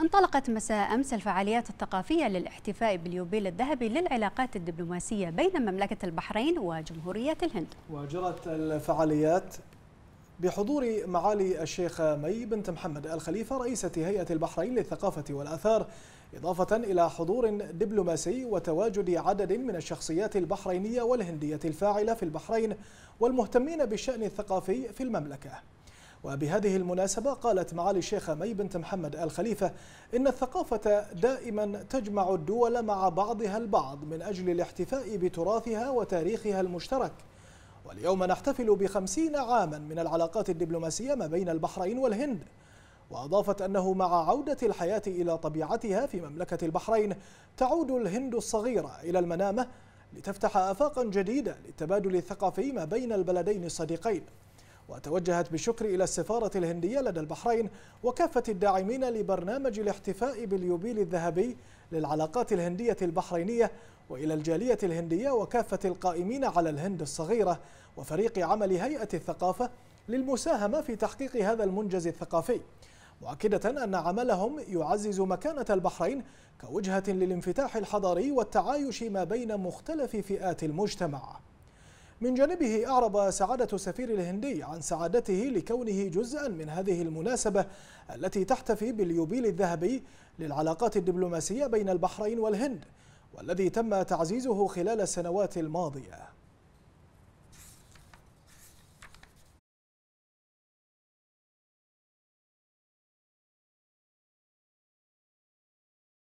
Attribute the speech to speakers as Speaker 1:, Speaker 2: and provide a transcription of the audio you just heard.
Speaker 1: انطلقت مساء أمس الفعاليات الثقافية للاحتفاء باليوبيل الذهبي للعلاقات الدبلوماسية بين مملكة البحرين وجمهورية الهند
Speaker 2: وجرت الفعاليات بحضور معالي الشيخة مي بنت محمد الخليفة رئيسة هيئة البحرين للثقافة والآثار إضافة إلى حضور دبلوماسي وتواجد عدد من الشخصيات البحرينية والهندية الفاعلة في البحرين والمهتمين بالشأن الثقافي في المملكة وبهذه المناسبة قالت معالي الشيخة مي بنت محمد آل خليفة إن الثقافة دائما تجمع الدول مع بعضها البعض من أجل الاحتفاء بتراثها وتاريخها المشترك واليوم نحتفل بخمسين عاما من العلاقات الدبلوماسية ما بين البحرين والهند وأضافت أنه مع عودة الحياة إلى طبيعتها في مملكة البحرين تعود الهند الصغيرة إلى المنامة لتفتح آفاقا جديدة للتبادل الثقافي ما بين البلدين الصديقين وتوجهت بالشكر إلى السفارة الهندية لدى البحرين وكافة الداعمين لبرنامج الاحتفاء باليوبيل الذهبي للعلاقات الهندية البحرينية وإلى الجالية الهندية وكافة القائمين على الهند الصغيرة وفريق عمل هيئة الثقافة للمساهمة في تحقيق هذا المنجز الثقافي مؤكدة أن عملهم يعزز مكانة البحرين كوجهة للانفتاح الحضاري والتعايش ما بين مختلف فئات المجتمع من جانبه أعرب سعادة السفير الهندي عن سعادته لكونه جزءا من هذه المناسبة التي تحتفي باليوبيل الذهبي للعلاقات الدبلوماسية بين البحرين والهند والذي تم تعزيزه خلال السنوات الماضية